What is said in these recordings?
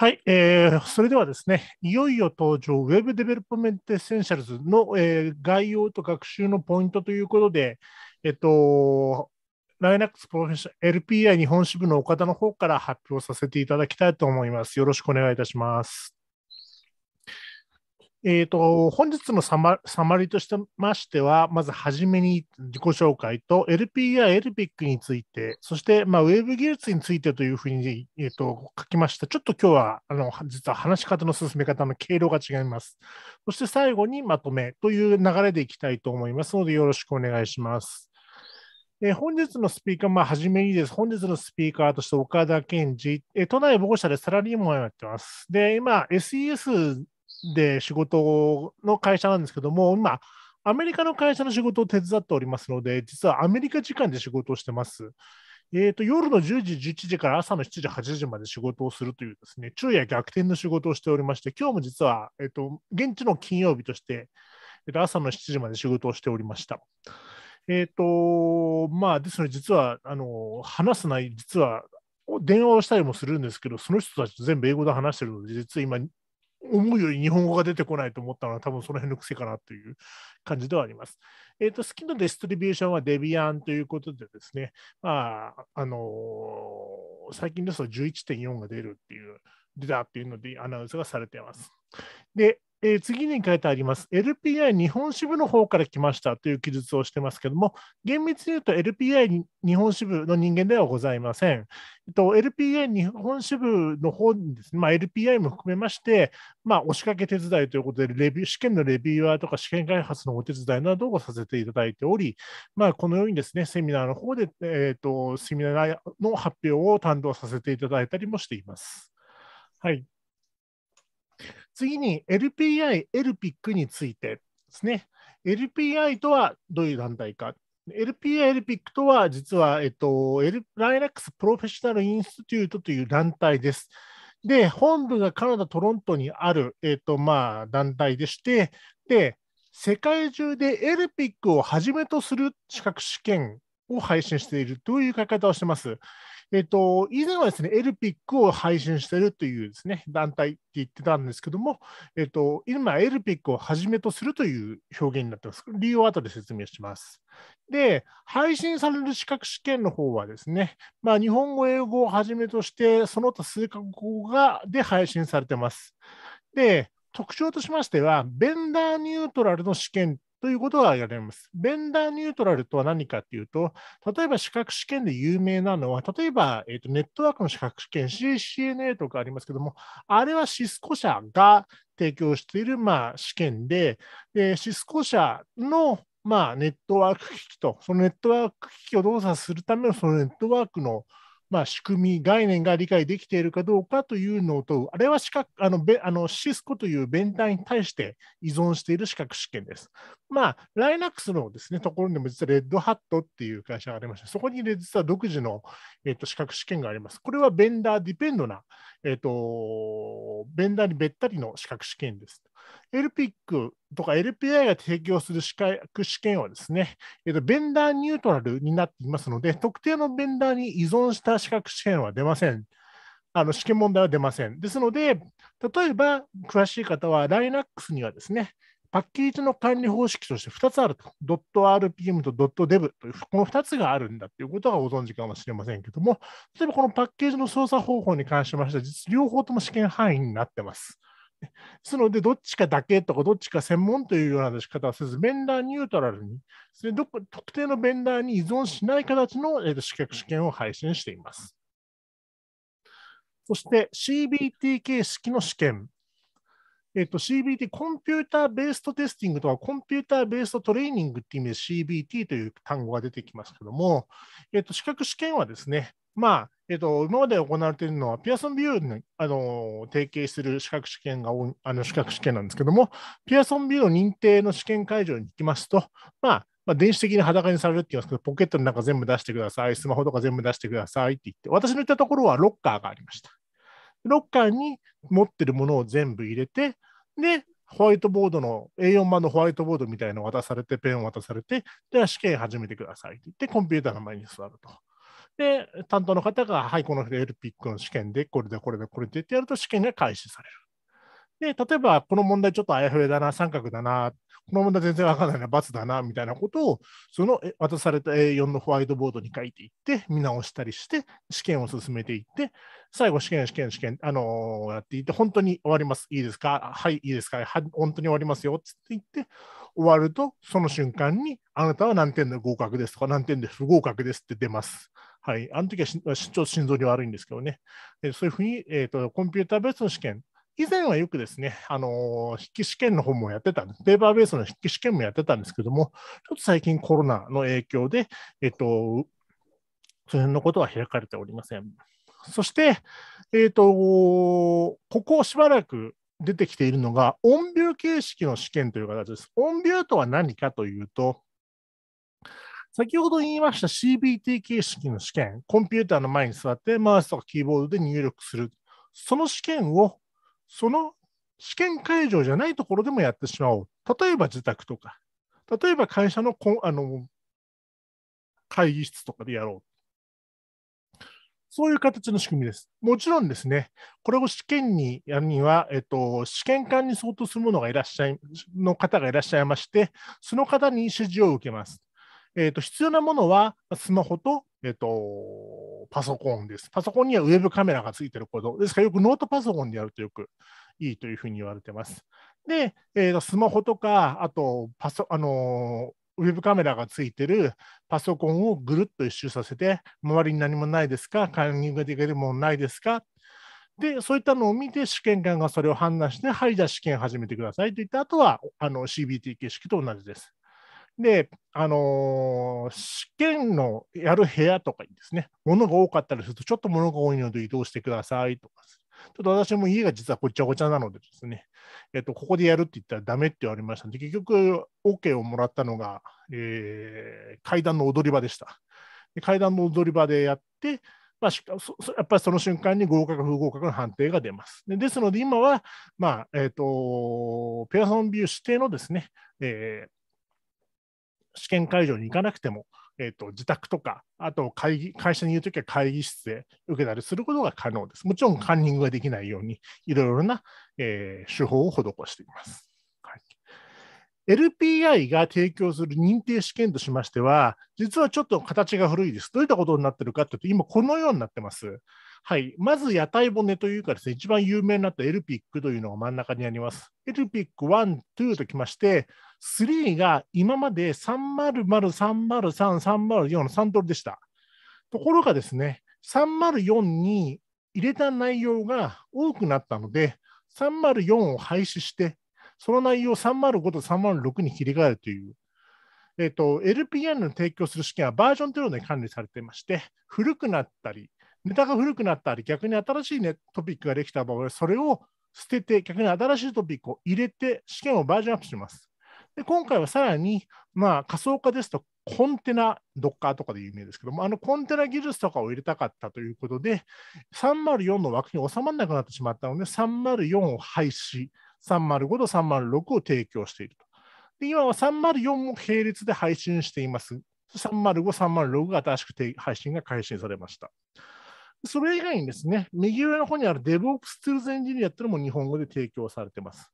はい、えー、それではですね、いよいよ登場、Web デベロップメントエッセンシャルズの、えー、概要と学習のポイントということで、えっと、Linux プロフェッショナル LPI 日本支部の岡田の方から発表させていただきたいと思います。よろしくお願いいたします。えーと、本日のサマサマリとしてましては、まずはじめに自己紹介と LP や LPIC について、そして、まあ、ウェブ技術についてというふうに、えーと、書きました。ちょっと今日はあの実は話し方の進め方の経路が違います。そして最後にまとめという流れでいきたいと思いますので、よろしくお願いします。えー、本日のスピーカー、まあ、はじめにです。本日のスピーカーとして岡田健二、えー、都内保護者でサラリーマンをやってます。で、今、SES で仕事の会社なんですけども、今、アメリカの会社の仕事を手伝っておりますので、実はアメリカ時間で仕事をしてます。えーと、夜の10時、11時から朝の7時、8時まで仕事をするというですね、昼夜逆転の仕事をしておりまして、今日も実は、えーと、現地の金曜日として、えー、と朝の7時まで仕事をしておりました。えっ、ー、と、まあ、ですので、実は、あの、話すない、実は、電話をしたりもするんですけど、その人たちと全部英語で話してるので、実は今、思うより日本語が出てこないと思ったのは多分その辺の癖かなという感じではあります。えっ、ー、と、好きなディストリビューションはデビアンということでですね、まあ、あのー、最近ですと11.4が出るっていう、出たっていうのでアナウンスがされています。で、えー、次に書いてあります LPI 日本支部の方から来ましたという記述をしてますけども厳密に言うと LPI 日本支部の人間ではございません、えっと、LPI 日本支部の方にですね、まあ、LPI も含めまして、まあ、押しかけ手伝いということでレビュー試験のレビューアーとか試験開発のお手伝いなどをさせていただいており、まあ、このようにですねセミナーの方で、えっとセミナーの発表を担当させていただいたりもしています。はい次に LPI、LPIC についてですね。LPI とはどういう団体か。LPI、LPIC とは実は、えっと、L、ライラックスプロフェッショナルインスティテュートという団体です。で、本部がカナダ・トロントにある、えっとまあ、団体でして、で、世界中で LPIC をはじめとする資格試験を配信しているという書き方をしてます。えっと、以前はですね、エルピックを配信しているというですね、団体って言ってたんですけども、えっと、今、エルピックをはじめとするという表現になってます。理由は後で説明します。で、配信される資格試験の方はですね、まあ、日本語、英語をはじめとして、その他数カ国語がで配信されてます。で、特徴としましては、ベンダーニュートラルの試験ということが挙げられます。ベンダーニュートラルとは何かというと、例えば資格試験で有名なのは、例えば、えーと、ネットワークの資格試験、CCNA とかありますけども、あれはシスコ社が提供している、まあ、試験で、でシスコ社のまあ、ネットワーク機器と、そのネットワーク機器を動作するためのそのネットワークのまあ、仕組み、概念が理解できているかどうかというのと、あれはあのべあのシスコというベンダーに対して依存している資格試験です。まあ、Linux のです、ね、ところにも実はレッドハットっていう会社がありまして、そこに、実は独自の、えっと、資格試験があります。これはベンダーディペンドな、えっと、ベンダーにべったりの資格試験です。LPIC とか LPI が提供する資格試験はですね、えー、とベンダーニュートラルになっていますので、特定のベンダーに依存した資格試験は出ません。あの試験問題は出ません。ですので、例えば詳しい方は Linux にはですね、パッケージの管理方式として2つあると、.rpm と .dev という、この2つがあるんだということはご存知かもしれませんけども、例えばこのパッケージの操作方法に関しましては、実両方とも試験範囲になってます。で すので、どっちかだけとか、どっちか専門というような仕方はせず、ベンダーニュートラルに、それどこ特定のベンダーに依存しない形の、えー、と資格試験を配信しています。そして CBT 形式の試験。えっ、と、CBT、コンピューターベーストテスティングとか、コンピューターベーストトレーニングっていう意味で CBT という単語が出てきますけども、えっ、と、資格試験はですね、まあ、えっと、今まで行われているのは、ピアソンビューにあの提携する資格試験があの資格試験なんですけども、ピアソンビューの認定の試験会場に行きますと、まあ、まあ、電子的に裸にされるって言いますけど、ポケットの中全部出してください、スマホとか全部出してくださいって言って、私の言ったところはロッカーがありました。ロッカーに持ってるものを全部入れて、で、ホワイトボードの A4 版のホワイトボードみたいなのを渡されて、ペンを渡されて、では試験始めてくださいって言って、コンピューターの前に座ると。で、担当の方が、はい、この LPIC の試験で、これで、これで、これでってやると試験が開始される。で、例えば、この問題ちょっとあやふやだな、三角だな、この問題全然わかんないな、罰だな、みたいなことを、その渡された A4 のホワイトボードに書いていって、見直したりして、試験を進めていって、最後、試験、試験、試験、あのー、やっていって、本当に終わります。いいですかはい、いいですかは本当に終わりますよ、つって言って、終わると、その瞬間に、あなたは何点で合格ですとか、何点で不合格ですって出ます。はい、あの時はちょっと心臓に悪いんですけどね、えそういうふうに、えーと、コンピューターベースの試験、以前はよくですね、あの筆記試験の方もやってたんです、ペーパーベースの筆記試験もやってたんですけども、ちょっと最近コロナの影響で、えっ、ー、と、その辺のことは開かれておりません。そして、えーと、ここしばらく出てきているのが、音ビュー形式の試験という形です。音ビューとは何かというと、先ほど言いました CBT 形式の試験、コンピューターの前に座ってマウスとかキーボードで入力する、その試験をその試験会場じゃないところでもやってしまおう。例えば自宅とか、例えば会社のこあの会議室とかでやろう。そういう形の仕組みです。もちろんですね、これを試験にやるには、えっと、試験管に相当するものがいらっしゃい、の方がいらっしゃいまして、その方に指示を受けます。えーと、必要なものはスマホと,、えーと、パソコンです。パソコンにはウェブカメラがついてること。ですからよくノートパソコンでやるとよくいいというふうに言われてます。で、えーと、スマホとか、あとパソ、あのウェブカメラがついてるパソコンをぐるっと一周させて、周りに何もないですかカンニングできるものないですかで、そういったのを見て、試験官がそれを判断して、はい、じゃあ試験始めてくださいと言った後は、あの CBT 形式と同じです。で、あのー、試験のやる部屋とかにですね、物が多かったりすると、ちょっと物が多いので移動してくださいとか、ちょっと私も家が実はごちゃごちゃなのでですね、えっと、ここでやるって言ったらダメって言われましたので、結局、OK をもらったのが、えー、階段の踊り場でした。で階段の踊り場でやって、まあ、やっぱりその瞬間に合格、不合格の判定が出ます。でですので、今は、まあえーと、とペアソンビュー指定のですね、えー、試験会場に行かなくても、えーと、自宅とか、あと会議会社にいるときは会議室で受けたりすることが可能です。もちろんカンニングができないように、いろいろな、えー、手法を施しています。はい LPI が提供する認定試験としましては、実はちょっと形が古いです。どういったことになってるかというと、今このようになってます。はい、まず屋台骨というかですね、一番有名になったエルピックというのが真ん中にあります。エルピック1、2ときまして、3が今まで300、303、304の3ドルでした。ところがですね、304に入れた内容が多くなったので、304を廃止して、その内容を305と306に切り替えるという、えっと、LPN の提供する試験はバージョンというので管理されていまして、古くなったり、ネタが古くなったり、逆に新しい、ね、トピックができた場合、それを捨てて、逆に新しいトピックを入れて、試験をバージョンアップします。で今回はさらに、まあ、仮想化ですと、コンテナ、ドッカーとかで有名ですけども、あのコンテナ技術とかを入れたかったということで、304の枠に収まらなくなってしまったので、304を廃止、305と306を提供していると。で今は304も並列で配信しています。305、306が新しく配信が開始されました。それ以外にですね、右上の方にある DevOps Tools Engineer っていうのも日本語で提供されてます。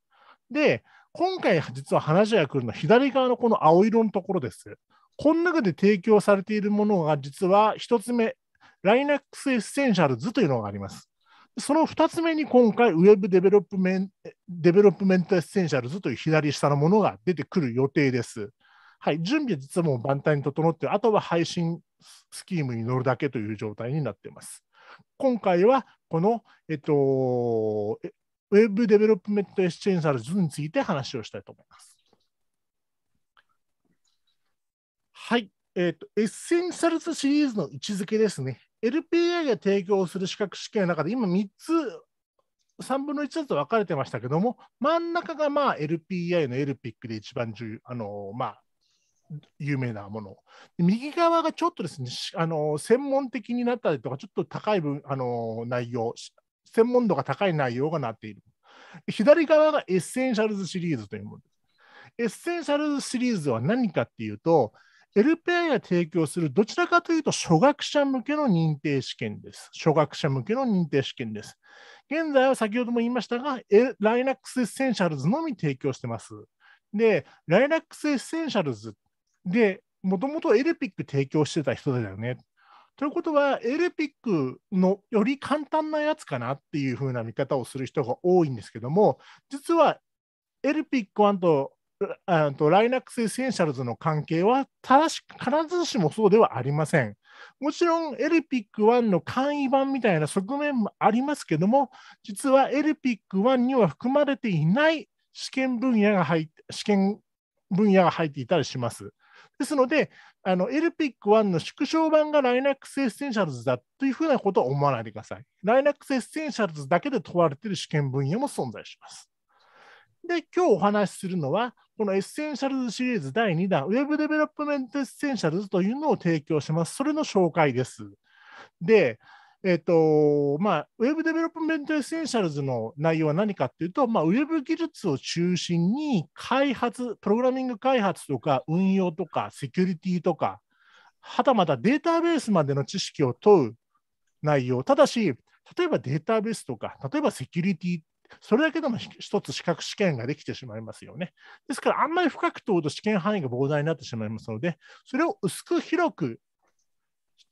で、今回実は話が来るのは左側のこの青色のところです。この中で提供されているものが実は1つ目、Linux Essentials というのがあります。その2つ目に今回 Web デベロップメン m e n t e s s トエッセンシャルズという左下のものが出てくる予定です。はい、準備は実はもう万端に整って、あとは配信スキームに乗るだけという状態になっています。今回はこの、えっと、ウェブデベロップメントエッセンサルズについて話をしたいと思います。はい。えっと、エッセンシャルズシリーズの位置づけですね。LPI が提供する資格試験の中で今3つ、3分の1ずつ分かれてましたけども、真ん中がまあ LPI の LPIC で一番重要、あのまあ、有名なもの。右側がちょっとですね、あの専門的になったりとか、ちょっと高い分あの内容、専門度が高い内容がなっている。左側がエッセンシャルズシリーズというものです。エッセンシャルズシリーズは何かっていうと、LPI が提供するどちらかというと初学者向けの認定試験です。初学者向けの認定試験です。現在は先ほども言いましたが、Linux エッセンシャルズのみ提供してます。で、Linux エッセンシャルズっで、もともとエルピック提供してた人だよね。ということは、エルピックのより簡単なやつかなっていう風な見方をする人が多いんですけども、実はエルピック1ととライナックスエッセンシャルズの関係は正し必ずしもそうではありません。もちろんエルピック1の簡易版みたいな側面もありますけども、実はエルピック1には含まれていない試験分野が入って試験分野が入っていたりします。ですので、LPIC1 の縮小版が Linux エッセンシャルズだというふうなことは思わないでください。Linux エッセンシャルズだけで問われている試験分野も存在します。で、今日お話しするのは、このエッセンシャルズシリーズ第2弾、Web デベロップメントエッセンシャルズというのを提供します。それの紹介です。で、えっ、ー、と、まあ、ウェブデベロップメントエッセンシャルズの内容は何かっていうと、まあ、ウェブ技術を中心に開発、プログラミング開発とか運用とかセキュリティとか、はたまたデータベースまでの知識を問う内容。ただし、例えばデータベースとか、例えばセキュリティそれだけでも一つ資格試験ができてしまいますよね。ですから、あんまり深く問うと試験範囲が膨大になってしまいますので、それを薄く広く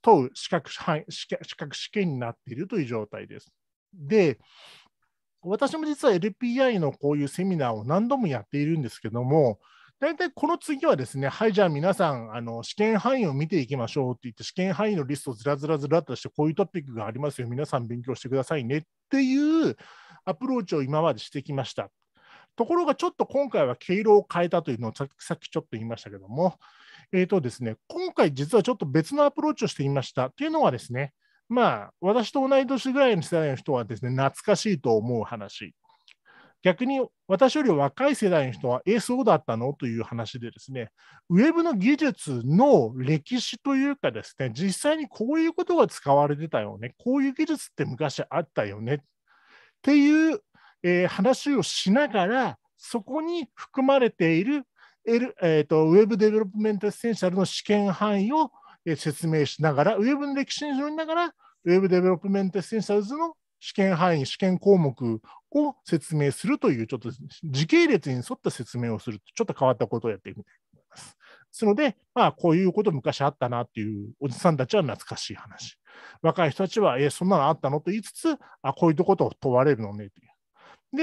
問う資格資格試験になっているという状態です。で、私も実は LPI のこういうセミナーを何度もやっているんですけども、大体この次はですね、はい、じゃあ皆さん、あの試験範囲を見ていきましょうって言って、試験範囲のリストをずらずらずらっとして、こういうトピックがありますよ、皆さん勉強してくださいねっていうアプローチを今までしてきました。ところがちょっと今回は毛色を変えたというのをさっきちょっと言いましたけども、えーとですね、今回、実はちょっと別のアプローチをしてみました。というのはですね、まあ、私と同い年ぐらいの世代の人はですね、懐かしいと思う話。逆に私より若い世代の人は、えそうだったのという話でですね、ウェブの技術の歴史というかですね、実際にこういうことが使われてたよね、こういう技術って昔あったよねっていう、えー、話をしながら、そこに含まれている L えーと、ウェブデベロップメントエッセンシャルの試験範囲を、説明しながら、ウェブの歴史に乗りながら、ウェブデベロップメントエッセンシャルズの試験範囲、試験項目を説明するという、ちょっと時系列に沿った説明をする、ちょっと変わったことをやってみたいと思います。ですので、まあ、こういうこと昔あったなっていうおじさんたちは懐かしい話。若い人たちは、えー、そんなのあったのと言いつつ、あ、こういうことを問われるのねという。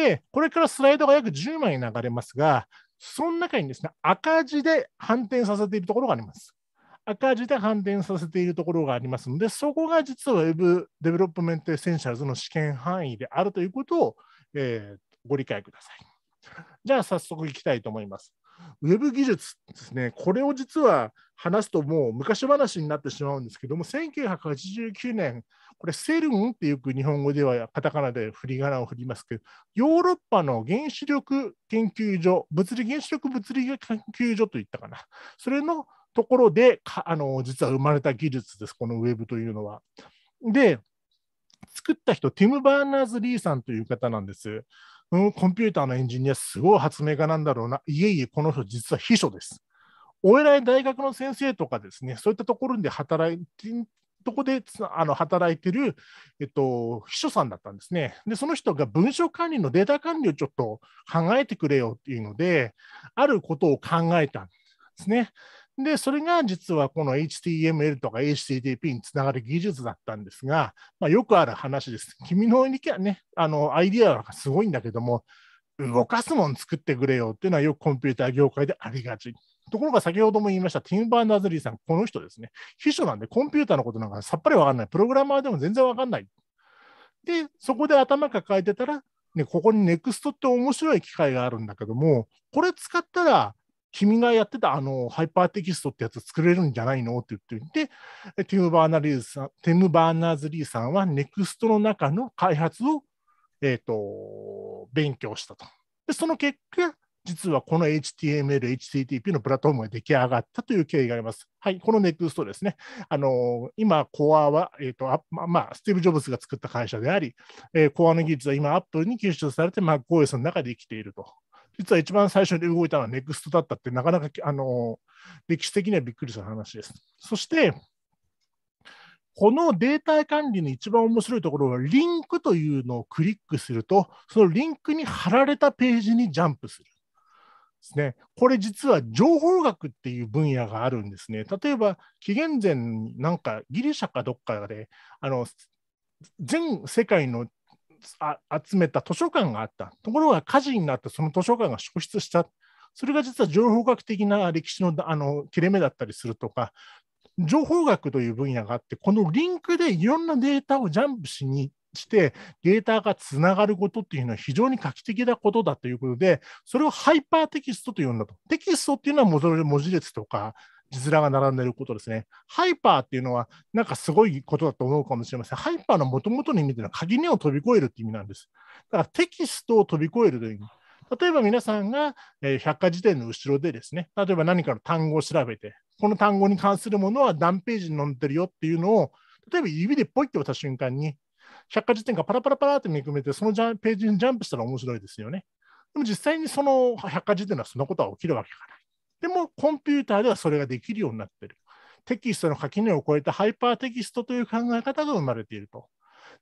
で、これからスライドが約10枚流れますが、その中にですね、赤字で反転させているところがあります。赤字で反転させているところがありますので、そこが実は Web デベロップメントエッセンシャルズの試験範囲であるということを、えー、ご理解ください。じゃあ早速いきたいと思います。ウェブ技術ですね、これを実は話すともう昔話になってしまうんですけども、1989年、これ、セルンってよく日本語ではカタカナで振り仮名を振りますけど、ヨーロッパの原子力研究所、物理原子力物理研究所といったかな、それのところであの実は生まれた技術です、このウェブというのは。で、作った人、ティム・バーナーズ・リーさんという方なんです。うん、コンピューターのエンジニア、すごい発明家なんだろうな、いえいえ、この人、実は秘書です。お偉い大学の先生とかですね、そういったところで働いて、どこであの働いてる、えっと、秘書さんだったんですね。で、その人が文書管理のデータ管理をちょっと考えてくれよっていうので、あることを考えたんですね。で、それが実はこの HTML とか HTTP につながる技術だったんですが、まあ、よくある話です。君の意見ね、あのアイディアがすごいんだけども、動かすもん作ってくれよっていうのはよくコンピューター業界でありがち。ところが先ほども言いましたティム・バーナーズリーさん、この人ですね。秘書なんでコンピューターのことなんかさっぱりわかんない。プログラマーでも全然わかんない。で、そこで頭抱えてたら、ね、ここに NEXT って面白い機械があるんだけども、これ使ったら君がやってたあのハイパーテキストってやつ作れるんじゃないのって言ってて、ティム・バーナリーさんテムバーナーズリーさんは NEXT の中の開発を、えーと、勉強したと。で、その結果、実はこの HTML、HTTP のプラットフォームが出来上がったという経緯があります。はい、この NEXT ですね。あの今、コアは、えーとあまあ、スティーブ・ジョブズが作った会社であり、えー、コアの技術は今、アップルに吸収されて MacOS の中で生きていると実は一番最初に動いたのはネクストだったって、なかなかあの歴史的にはびっくりする話です。そして、このデータ管理の一番面白いところは、リンクというのをクリックすると、そのリンクに貼られたページにジャンプする。ですね、これ実は情報学っていう分野があるんですね。例えば紀元前なんかギリシャかどっかであの全世界の集めた図書館があった。ところが火事になってその図書館が消失した。それが実は情報学的な歴史のあの切れ目だったりするとか、情報学という分野があって、このリンクでいろんなデータをジャンプしにしてデータがつながることっていうのは非常に画期的なことだということで、それをハイパーテキストと呼んだと。テキストっていうのは文字列とか、字面が並んでることですね。ハイパーっていうのは、なんかすごいことだと思うかもしれません。ハイパーのもともとの意味というのは、鍵根を飛び越えるっていう意味なんです。だからテキストを飛び越えるという意味。例えば皆さんが、え百科事典の後ろでですね、例えば何かの単語を調べて、この単語に関するものは何ページに載ってるよっていうのを、例えば指でポイって押した瞬間に、百科事典がパラパラパラってめくめて、そのページにジャンプしたら面白いですよね。でも実際にその百科事典はそのことは起きるわけがない。でもコンピューターではそれができるようになっている。テキストの垣根を越えたハイパーテキストという考え方が生まれていると。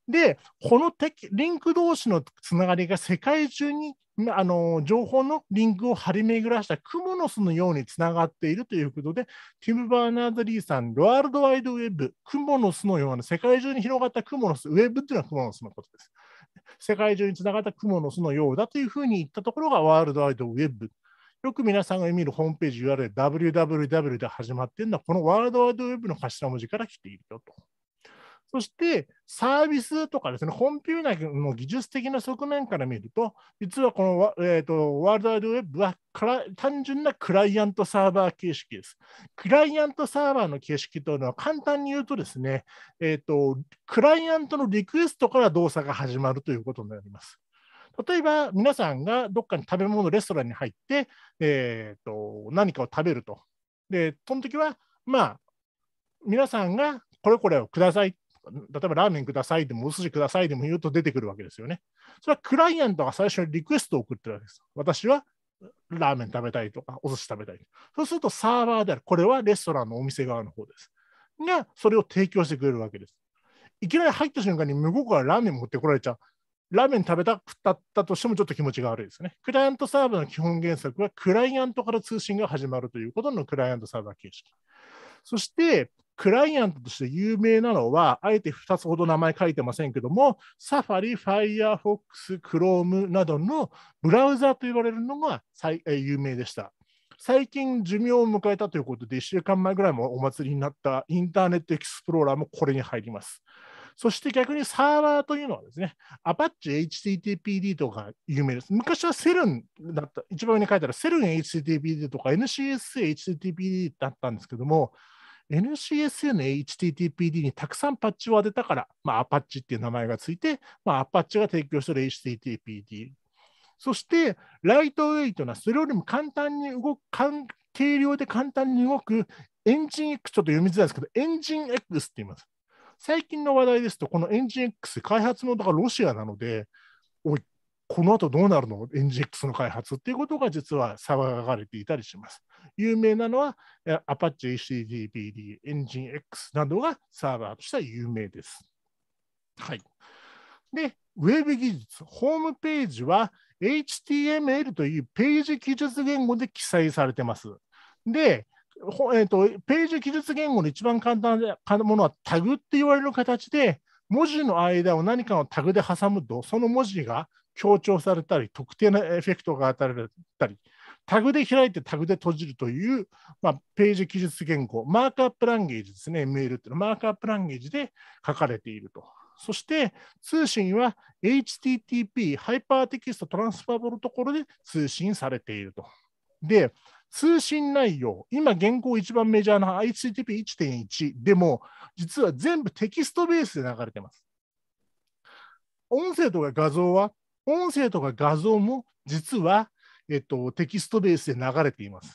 で、このテキリンク同士のつながりが世界中にあの情報のリンクを張り巡らしたクモの巣のようにつながっているということで、ティム・バーナード・リーさん、ワールドワイドウェブ、クモの巣のような世界中に広がったクモの巣、ウェブというのはクモの巣のことです。世界中につながったクモの巣のようだというふうに言ったところがワールドワイドウェブよく皆さんが見るホームページ URL、www で始まっているのは、このワールドワイドウェブの頭文字から来ているよと。そして、サービスとかですね、コンピューターの技術的な側面から見ると、実はこのワ,、えーと、ワールドワイドウェブは単純なクライアントサーバー形式です。クライアントサーバーの形式というのは、簡単に言うとですね、えーと、クライアントのリクエストから動作が始まるということになります。例えば皆さんがどっかに食べ物レストランに入って、えーと、何かを食べると。で、その時は、まあ、皆さんがこれこれをください。例えばラーメンくださいでもお寿司くださいでも言うと出てくるわけですよね。それはクライアントが最初にリクエストを送ってるわけです。私はラーメン食べたいとかお寿司食べたい。そうするとサーバーである。これはレストランのお店側の方です。が、それを提供してくれるわけです。いきなり入った瞬間に向こうからラーメン持ってこられちゃう。ラーメン食べたくたったとしてもちょっと気持ちが悪いですね。クライアントサーバーの基本原則は、クライアントから通信が始まるということのクライアントサーバー形式。そして、クライアントとして有名なのは、あえて2つほど名前書いてませんけども、サファリ、Firefox、Chrome などのブラウザーと言われるのが最有名でした。最近寿命を迎えたということで、1週間前ぐらいもお祭りになったインターネットエクスプローラーもこれに入ります。そして逆にサーバーというのはですね、アパッチ h t t p d とか有名です。昔はセルンだった、一番上に書いたらセルン HTTPD とか n c s HTTPD だったんですけども、NCSA の HTTPD にたくさんパッチを当てたから、まあ、アパッチっていう名前がついて、まあ、アパッチが提供している HTTPD。そして、ライトウェイトな、それよりも簡単に動く、軽量で簡単に動く、エンジン X、ちょっと読みづらいですけど、エンジン X って言います。最近の話題ですと、このエンジン X、開発の元がロシアなので、おい、この後どうなるの、エンジン X の開発っていうことが実は騒がれていたりします。有名なのは、アパッチ HTTPD、エンジン X などがサーバーとしては有名です。はい。で、ウェブ技術、ホームページは HTML というページ技術言語で記載されてます。で、えーと、ページ記述言語の一番簡単なものはタグって言われる形で、文字の間を何かのタグで挟むと、その文字が強調されたり、特定のエフェクトが当たられたり、タグで開いてタグで閉じるという、まあ、ページ記述言語、マークアップランゲージですね、メールっていうのはマークアップランゲージで書かれていると。そして通信は HTTP、ハイパーテキストトランスファープルところで通信されていると。で、通信内容、今現行一番メジャーな HTTP1.1 でも、実は全部テキストベースで流れてます。音声とか画像は、音声とか画像も実は、えっと、テキストベースで流れています。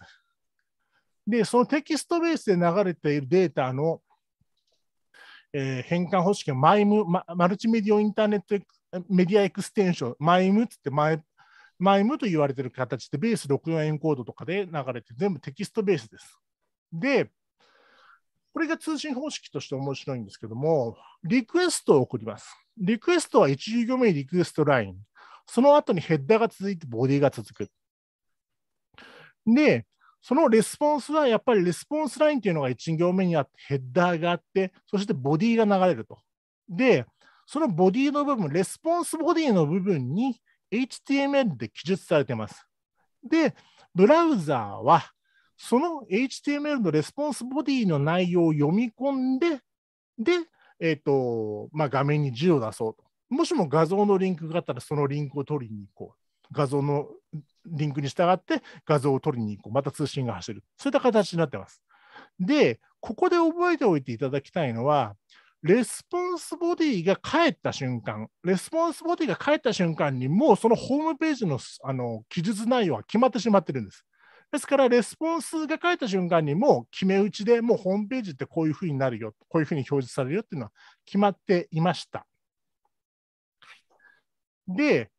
で、そのテキストベースで流れているデータの、えー、変換方式はマイムマ、マルチメディアインターネットメディアエクステンション、マイムってってマイムと言われてる形で、ベース64エンコードとかで流れて、全部テキストベースです。で、これが通信方式として面白いんですけども、リクエストを送ります。リクエストは1行目リクエストライン。その後にヘッダーが続いてボディが続く。で、そのレスポンスはやっぱりレスポンスラインというのが1行目にあって、ヘッダーがあって、そしてボディが流れると。で、そのボディの部分、レスポンスボディの部分に HTML で記述されてます。で、ブラウザーは、その HTML のレスポンスボディの内容を読み込んで、で、えっ、ー、と、まあ、画面に字を出そうと。もしも画像のリンクがあったら、そのリンクを取りに行こう。画像のリンクに従って画像を取りに行こう。また通信が走る。そういった形になってます。で、ここで覚えておいていただきたいのは、レスポンスボディが帰った瞬間、レスポンスボディが帰った瞬間に、もうそのホームページのあの記述内容は決まってしまってるんです。ですから、レスポンスが返った瞬間に、もう決め打ちで、もうホームページってこういうふうになるよ、こういうふうに表示されるよっていうのは決まっていました。で、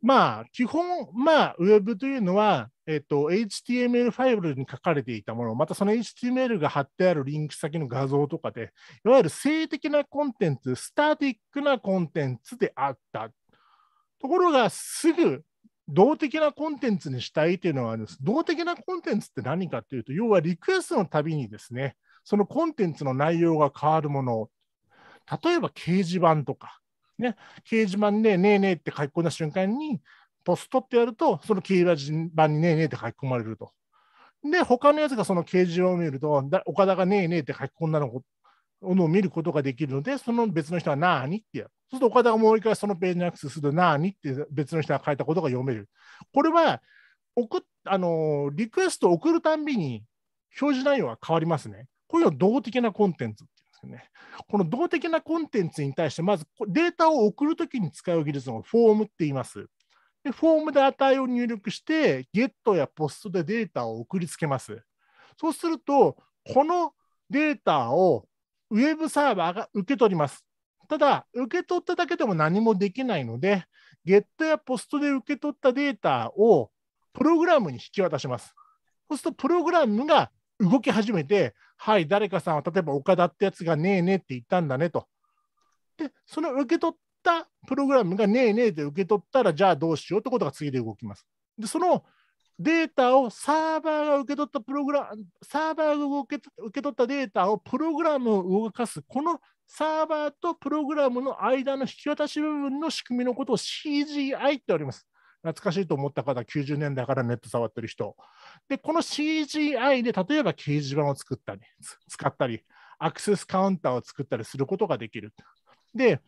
まあ、基本、まあ、w e というのは、えっと、HTML5 に書かれていたもの、またその HTML が貼ってあるリンク先の画像とかで、いわゆる性的なコンテンツ、スタティックなコンテンツであった。ところが、すぐ動的なコンテンツにしたいというのはあるんです。動的なコンテンツって何かというと、要はリクエストのたびにですね、そのコンテンツの内容が変わるもの、例えば掲示板とか、ね、掲示板でねえねえって書き込んだ瞬間に、ポストってやると、その掲示板にねえねえって書き込まれると。で、他のやつがその掲示板を見ると、岡田がねえねえって書き込んだのを見ることができるので、その別の人はなーにってやる。そうすると岡田がもう一回そのページにアクセスすると、なーにって別の人が書いたことが読める。これは送あの、リクエストを送るたんびに表示内容が変わりますね。こういうの動的なコンテンツ。ですね、この動的なコンテンツに対して、まずデータを送るときに使う技術のフォームって言います。でフォームで値を入力して、ゲットやポストでデータを送りつけます。そうすると、このデータをウェブサーバーが受け取ります。ただ、受け取っただけでも何もできないので、GET やポストで受け取ったデータをプログラムに引き渡します。そうすると、プログラムが動き始めて、はい、誰かさんは例えば岡田ってやつがねえねえって言ったんだねと。で、その受け取ったプログラムがねえねえで受け取ったら、じゃあどうしようってことが次で動きます。で、そのデータをサーバーが受け取ったプログラム、サーバーが受け受け取ったデータをプログラムを動かす、このサーバーとプログラムの間の引き渡し部分の仕組みのことを CGI っております。懐かしいと思った方、90年代からネット触ってる人。で、この CGI で例えば掲示板を作ったり、使ったり、アクセスカウンターを作ったりすることができる。で、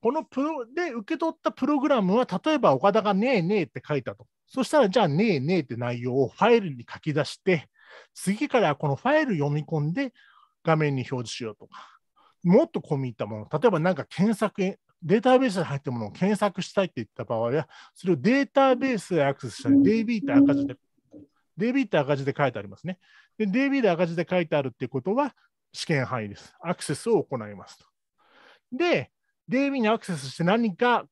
このプロで受け取ったプログラムは、例えば岡田がねえねえって書いたと。そしたら、じゃあねえねえって内容をファイルに書き出して、次からこのファイル読み込んで画面に表示しようとか、もっと込み入ったもの、例えばなんか検索データベースに入ったものを検索したいって言った場合は、それをデータベースでアクセスしたり、DB って赤字で、DB って赤字で書いてありますね。で、DB で赤字で書いてあるっていうことは、試験範囲です。アクセスを行いますと。で、DB にアクセスして何か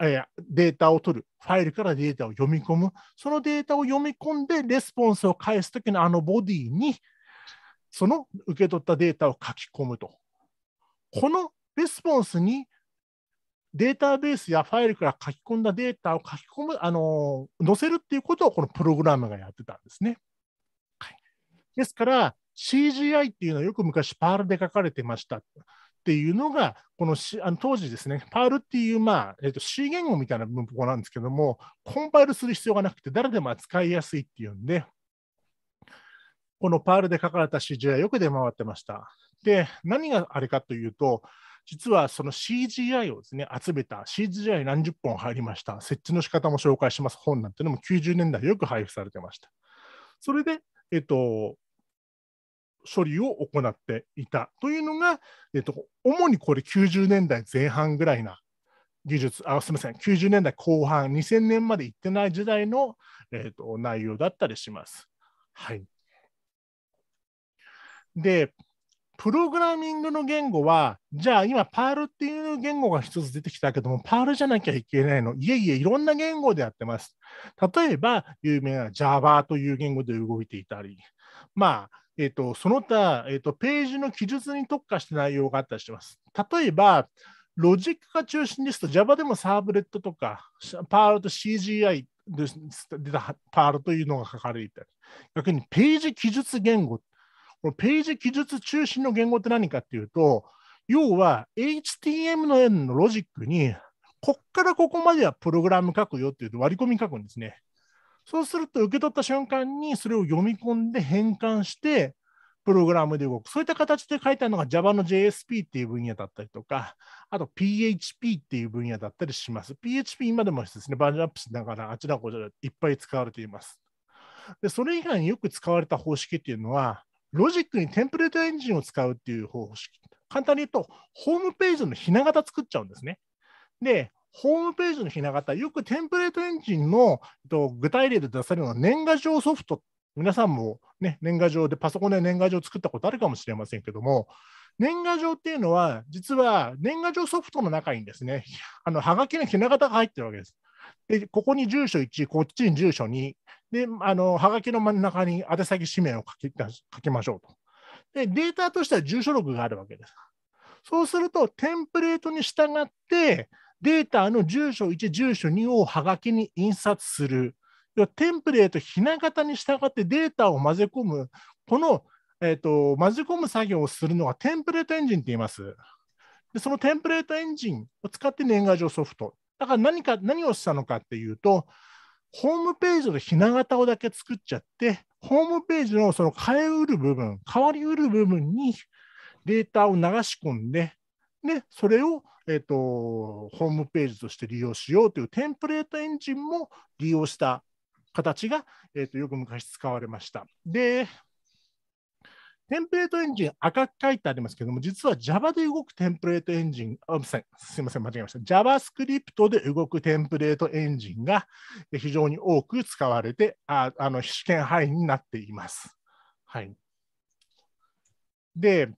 データを取る、ファイルからデータを読み込む、そのデータを読み込んで、レスポンスを返すときのあのボディに、その受け取ったデータを書き込むと。このレスポンスにデータベースやファイルから書き込んだデータを書き込む、あの載せるっていうことをこのプログラムがやってたんですね。はい、ですから CGI っていうのはよく昔パールで書かれてました。っていうのが、このあの当時ですね、パールっていう、まあえー、と C 言語みたいな文法なんですけども、コンパイルする必要がなくて、誰でも扱いやすいっていうんで、このパールで書かれた CGI よく出回ってました。で、何があれかというと、実はその CGI をですね、集めた CGI 何十本入りました、設置の仕方も紹介します本なんていうのも90年代よく配布されてました。それで、えっと、処理を行っていたというのが、えっと、主にこれ90年代前半ぐらいな技術あすみません90年代後半2000年まで行ってない時代の、えっと内容だったりします。はい、でプログラミングの言語は、じゃあ今、パールっていう言語が一つ出てきたけども、パールじゃなきゃいけないの。いえいえ、いろんな言語でやってます。例えば、有名な Java という言語で動いていたり、まあ、えっ、ー、と、その他、えっ、ー、と、ページの記述に特化した内容があったりします。例えば、ロジックが中心ですと、Java でもサーブレットとか、パールと CGI で出たパールというのが書かれていたり、逆にページ記述言語っこのページ記述中心の言語って何かっていうと、要は HTML のロジックに、こっからここまではプログラム書くよっていうと割り込み書くんですね。そうすると受け取った瞬間にそれを読み込んで変換して、プログラムで動く。そういった形で書いたのが Java の JSP っていう分野だったりとか、あと PHP っていう分野だったりします。PHP 今でもですね、バージョンアップしながらあちらこちらいっぱい使われています。で、それ以外によく使われた方式っていうのは、ロジックにテンプレートエンジンを使うっていう方式、簡単に言うと、ホームページのひな形作っちゃうんですね。で、ホームページのひな形、よくテンプレートエンジンの、えっと、具体例で出されるのは年賀状ソフト、皆さんも、ね、年賀状で、パソコンで年賀状作ったことあるかもしれませんけども、年賀状っていうのは、実は年賀状ソフトの中にですね、あのはがきのひな形が入ってるわけです。で、ここに住所1、こっちに住所2、で、あの、はがきの真ん中に宛先氏名を書き書きましょうと。で、データとしては住所録があるわけです。そうすると、テンプレートに従って、データの住所1、住所2をはがきに印刷する。テンプレート、ひな型に従ってデータを混ぜ込む、この、えーと、混ぜ込む作業をするのはテンプレートエンジンって言います。でそのテンプレートエンジンを使って年賀状ソフト。だから何か何をしたのかっていうと、ホームページのひな型をだけ作っちゃって、ホームページのその変えうる部分、変わりうる部分にデータを流し込んで、でそれを、えーと、ホームページとして利用しようというテンプレートエンジンも利用した形が、えーとよく昔使われました。で、テンプレートエンジン赤く書いてありますけども、実は Java で動くテンプレートエンジン、あすみません、間違えました。JavaScript で動くテンプレートエンジンが非常に多く使われて、ああの試験範囲になっています。はい。で、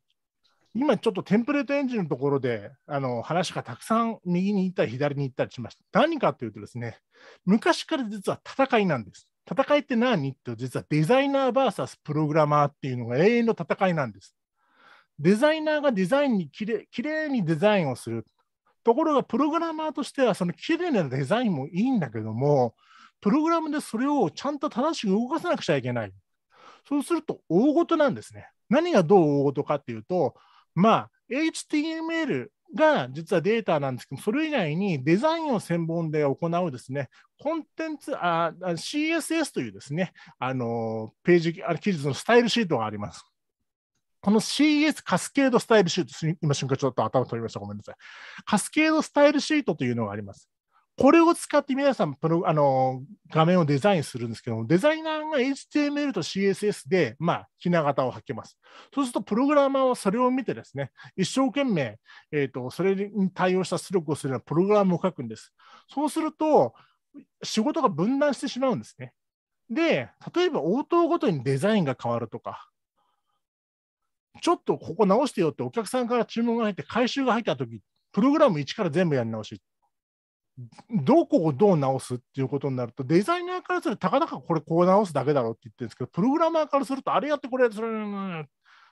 今ちょっとテンプレートエンジンのところであの話がたくさん右に行ったり左に行ったりしました。何かというとですね、昔から実は戦いなんです。戦いって何って実はデザイナー VS プログラマーっていうのが永遠の戦いなんです。デザイナーがデザインにきれきれいにデザインをする。ところがプログラマーとしてはそのきれいなデザインもいいんだけどもプログラムでそれをちゃんと正しく動かさなくちゃいけない。そうすると大ごとなんですね。何がどう大ごとかっていうとまあ HTML が実はデータなんですけどそれ以外にデザインを専門で行うですね、コンテンツ、あ CSS というですね、あのページ、あ記述のスタイルシートがあります。この CS カスケードスタイルシート、今瞬間ちょっと頭取りました。ごめんなさい。カスケードスタイルシートというのがあります。これを使って皆さんプロあの画面をデザインするんですけども、デザイナーが HTML と CSS で、まあ、ひな型を履けます。そうすると、プログラマーはそれを見てですね、一生懸命、えーと、それに対応した出力をするようなプログラムを書くんです。そうすると、仕事が分断してしまうんですね。で、例えば応答ごとにデザインが変わるとか、ちょっとここ直してよってお客さんから注文が入って回収が入った時プログラム1から全部やり直しどこをどう直すっていうことになるとデザイナーからするとたかだかこれこう直すだけだろうって言ってるんですけどプログラマーからするとあれやってこれやって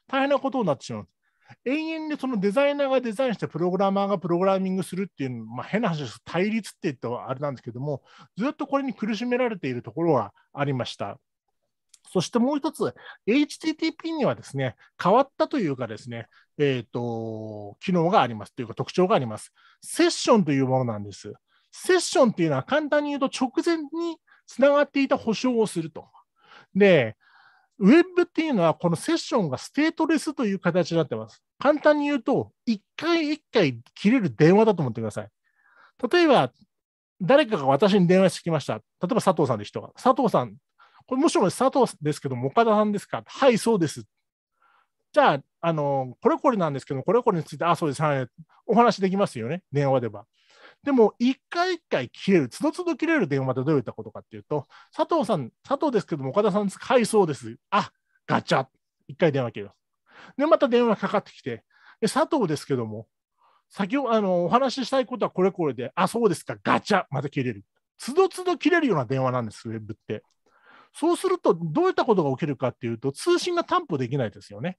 大変なことになってしまう永遠でそのデザイナーがデザインしてプログラマーがプログラミングするっていう、まあ、変な話です対立って言ったらあれなんですけどもずっとこれに苦しめられているところがありましたそしてもう一つ HTTP にはですね変わったというかですねえっ、ー、と機能がありますというか特徴がありますセッションというものなんですセッションっていうのは簡単に言うと直前につながっていた保証をすると。で、ウェブっていうのはこのセッションがステートレスという形になってます。簡単に言うと、一回一回切れる電話だと思ってください。例えば、誰かが私に電話してきました。例えば佐藤さんで人が。佐藤さん、これもしも佐藤ですけども、岡田さんですかはい、そうです。じゃあ、あの、これこれなんですけど、これこれについて、あ、そうです、はい、お話できますよね、電話では。でも、一回一回切れる、つどつど切れる電話ってどういったことかっていうと、佐藤さん、佐藤ですけども、岡田さんです。はい、そうです。あ、ガチャ。一回電話切る。で、また電話かかってきて、佐藤ですけども、先ほどあのお話ししたいことはこれこれで、あ、そうですか、ガチャ、また切れる。つどつど切れるような電話なんです、ウェブって。そうすると、どういったことが起きるかっていうと、通信が担保できないですよね。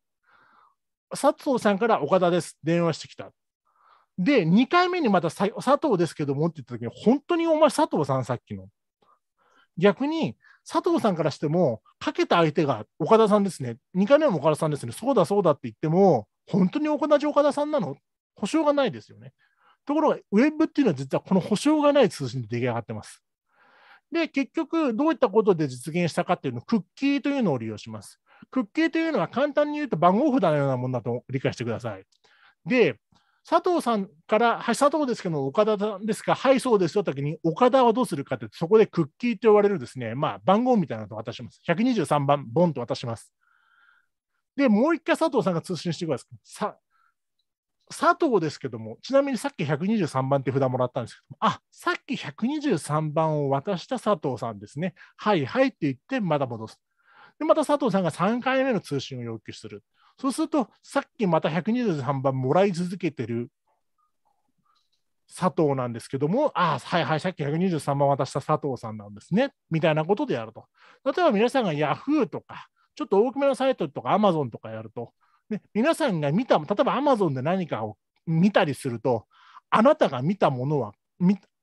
佐藤さんから岡田です、電話してきた。で、2回目にまた佐藤ですけどもって言った時に、本当にお前佐藤さんさっきの。逆に、佐藤さんからしても、かけた相手が岡田さんですね。2回目も岡田さんですね。そうだそうだって言っても、本当に同じ岡田さんなの保証がないですよね。ところが、ウェブっていうのは実はこの保証がない通信で出来上がってます。で、結局、どういったことで実現したかっていうのクッキーというのを利用します。クッキーというのは簡単に言うと番号札のようなものだと理解してください。で、佐藤さんから、はい、佐藤ですけど、岡田さんですか、はい、そうですよときに、岡田はどうするかって、そこでクッキーと呼ばれるですね、まあ、番号みたいなのと渡します。123番、ボンと渡します。で、もう一回佐藤さんが通信してください。佐藤ですけども、ちなみにさっき123番って札もらったんですけども、あさっき123番を渡した佐藤さんですね。はいはいって言って、また戻す。で、また佐藤さんが3回目の通信を要求する。そうすると、さっきまた123番もらい続けてる佐藤なんですけども、ああ、はいはい、さっき123番渡した佐藤さんなんですね、みたいなことでやると。例えば皆さんが Yahoo とか、ちょっと大きめのサイトとか Amazon とかやると、ね、皆さんが見た、例えば Amazon で何かを見たりすると、あなたが見たものは、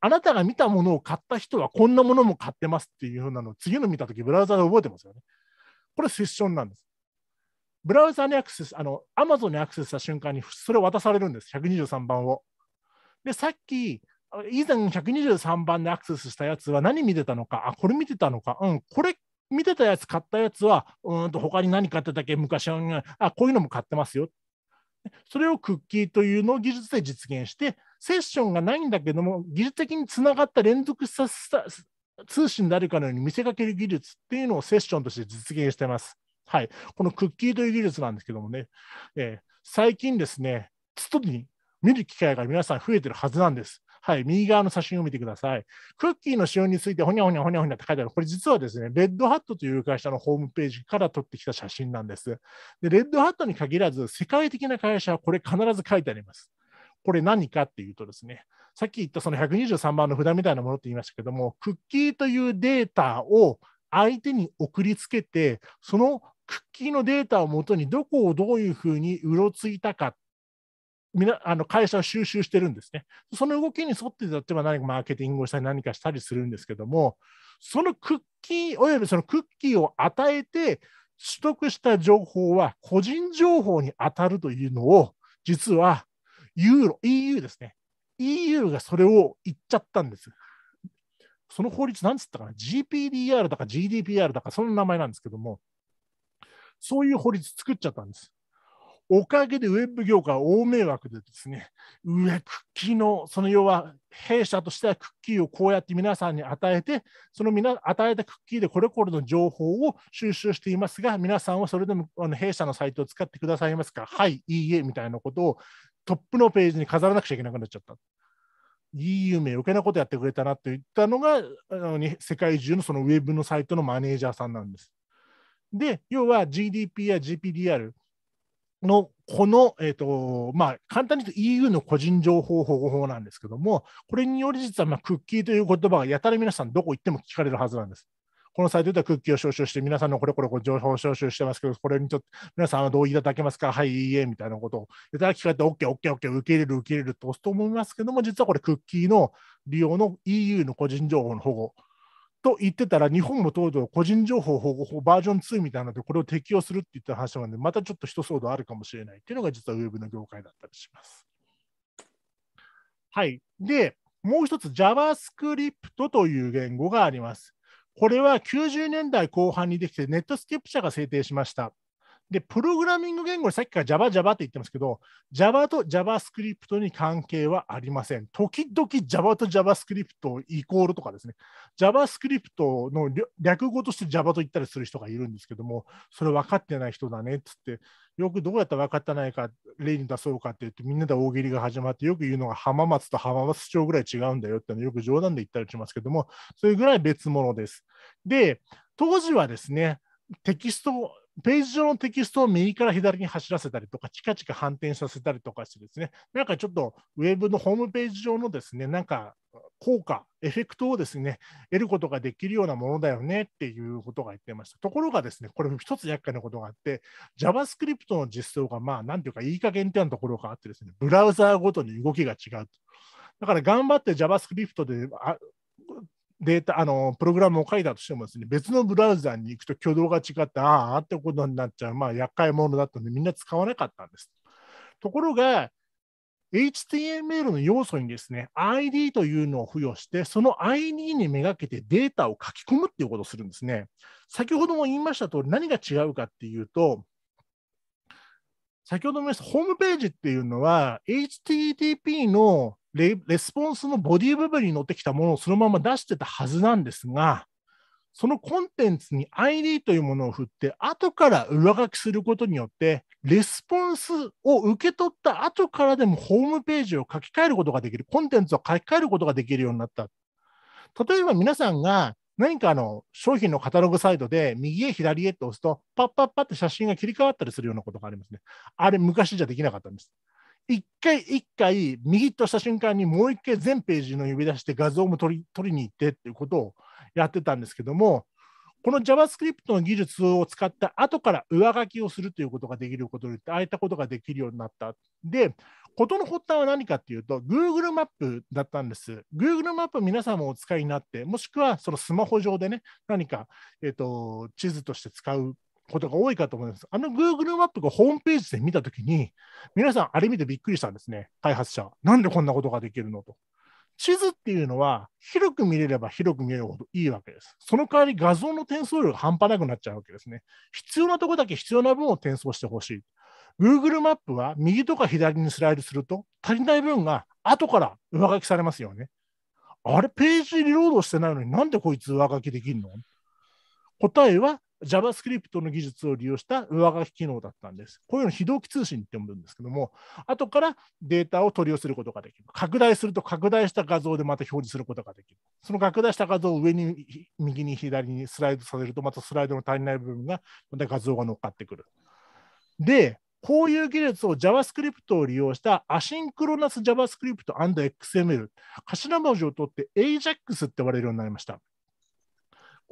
あなたが見たものを買った人はこんなものも買ってますっていうふうなのを次の見たとき、ブラウザで覚えてますよね。これセッションなんです。ブラウザにアクセス、あの、アマゾンにアクセスした瞬間に、それを渡されるんです、123番を。で、さっき、以前123番でアクセスしたやつは何見てたのか、あ、これ見てたのか、うん、これ見てたやつ、買ったやつは、うんと、他に何買ってたっけ、昔は、あ、こういうのも買ってますよ。それをクッキーというのを技術で実現して、セッションがないんだけども、技術的につながった連続した通信であるかのように見せかける技術っていうのをセッションとして実現してます。はい、このクッキーという技術なんですけどもね、えー、最近ですね、ストに見る機会が皆さん増えてるはずなんです。はい、右側の写真を見てください。クッキーの使用について、ほにゃほにゃほにゃほにゃって書いてある。これ実はですね、レッドハットという会社のホームページから撮ってきた写真なんです。でレッドハットに限らず、世界的な会社はこれ必ず書いてあります。これ何かっていうとですね、さっき言ったその123番の札みたいなものって言いましたけども、クッキーというデータを相手に送りつけて、そのクッキーのデータをもとにどこをどういうふうにうろついたかあの会社は収集してるんですね。その動きに沿って、例えば何かマーケティングをしたり何かしたりするんですけども、そのクッキーおよびそのクッキーを与えて取得した情報は個人情報に当たるというのを、実はユーロ、EU ですね。EU がそれを言っちゃったんです。その法律、なんつったかな、GPDR だか GDPR だか、その名前なんですけども、そういう法律作っちゃったんです。おかげでウェブ業界は大迷惑でですね、上、クッキーの、その要は弊社としてはクッキーをこうやって皆さんに与えて、その皆与えたクッキーでこれこれの情報を収集していますが、皆さんはそれでもあの弊社のサイトを使ってくださいますか、はい、いいえみたいなことをトップのページに飾らなくちゃいけなくなっちゃった。いい夢、余計なことやってくれたなって言ったのが、あの世界中のそのウェブのサイトのマネージャーさんなんです。で、要は GDP や GPDR のこの、えーとまあ、簡単に言うと EU の個人情報保護法なんですけども、これにより実はまあクッキーという言葉がやたら皆さんどこ行っても聞かれるはずなんです。このサイトではクッキーを招集して、皆さんのこれこれこれ情報を招集してますけど、これにちょっと皆さんは同意いただけますかはい、いいえ、みたいなことを。やたら聞かれて、OK、OK、OK、受け入れる、受け入れると押すと思いますけども、実はこれクッキーの利用の EU の個人情報の保護と言ってたら、日本も東堂個人情報保護法バージョン2みたいなので、これを適用するって言った話なので、またちょっと一騒動あるかもしれないっていうのが、実はウェブの業界だったりします。はい。で、もう一つ JavaScript という言語があります。これは90年代後半にできて、ネットスケップ社が制定しました。で、プログラミング言語でさっきから Java、Java って言ってますけど、Java と JavaScript に関係はありません。時々 Java と JavaScript イコールとかですね、JavaScript の略語として Java と言ったりする人がいるんですけども、それ分かってない人だねっつって、よくどうやったら分かってないか、例に出そうかって言って、みんなで大喜利が始まって、よく言うのが浜松と浜松町ぐらい違うんだよってのよく冗談で言ったりしますけども、それぐらい別物です。で、当時はですね、テキストページ上のテキストを右から左に走らせたりとか、チカチカ反転させたりとかしてですね、なんかちょっとウェブのホームページ上のですね、なんか効果、エフェクトをですね、得ることができるようなものだよねっていうことが言ってました。ところがですね、これ一つ厄介なことがあって、JavaScript の実装がまあ、なんていうかいい加減っていうようなところがあってですね、ブラウザーごとに動きが違うと。だから頑張って JavaScript でデータ、あの、プログラムを書いたとしてもですね、別のブラウザに行くと挙動が違って、ああってことになっちゃう、まあ、厄介者だったんで、みんな使わなかったんです。ところが、HTML の要素にですね、ID というのを付与して、その ID にめがけてデータを書き込むっていうことをするんですね。先ほども言いました通り、何が違うかっていうと、先ほども言いました、ホームページっていうのは、HTTP のレスポンスのボディ部分に乗ってきたものをそのまま出してたはずなんですが、そのコンテンツに ID というものを振って、後から上書きすることによって、レスポンスを受け取った後からでもホームページを書き換えることができる、コンテンツを書き換えることができるようになった。例えば皆さんが何かの商品のカタログサイトで右へ左へと押すと、パッパッパって写真が切り替わったりするようなことがありますね。あれ、昔じゃできなかったんです。一回一回、右とした瞬間にもう一回全ページの呼び出して画像も取り取りに行ってっていうことをやってたんですけども、この JavaScript の技術を使った後から上書きをするということができることによって、ああいったことができるようになった。で、事の発端は何かっていうと、Google マップだったんです。Google マップ皆さんもお使いになって、もしくはそのスマホ上でね、何か、えーと、と地図として使うことが多いかと思います。あの Google マップがホームページで見たときに、皆さん、あれ見てびっくりしたんですね、開発者は。なんでこんなことができるのと。地図っていうのは、広く見れれば広く見えるほどいいわけです。その代わり画像の転送量が半端なくなっちゃうわけですね。必要なとこだけ必要な分を転送してほしい。Google マップは右とか左にスライドすると、足りない分が後から上書きされますよね。あれ、ページリロードしてないのになんでこいつ上書きできるの答えは JavaScript の技術を利用した上書き機能だったんです。こういうの非同期通信って呼ぶんですけども、後からデータを取り寄せることができる。拡大すると拡大した画像でまた表示することができる。その拡大した画像を上に右に左にスライドさせると、またスライドの足りない部分が、また画像が乗っかってくる。で、こういう技術を JavaScript を利用したアシンクロナス JavaScript&XML、頭文字を取って AJAX って呼ばれるようになりました。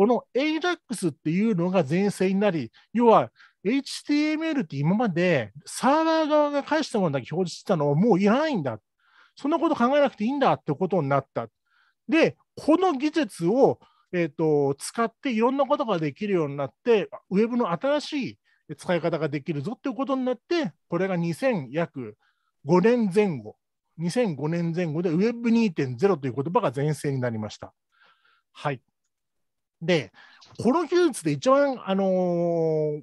この a d a x っていうのが前世になり、要は HTML って今までサーバー側が返したものだけ表示してたのをもういらないんだ。そんなこと考えなくていいんだってことになった。で、この技術を、えーと、と使っていろんなことができるようになって、ウェブの新しい使い方ができるぞっていうことになって、これが2000約5年前後、2005年前後で Web2.0 という言葉が前世になりました。はい。で、この技術で一番、あのー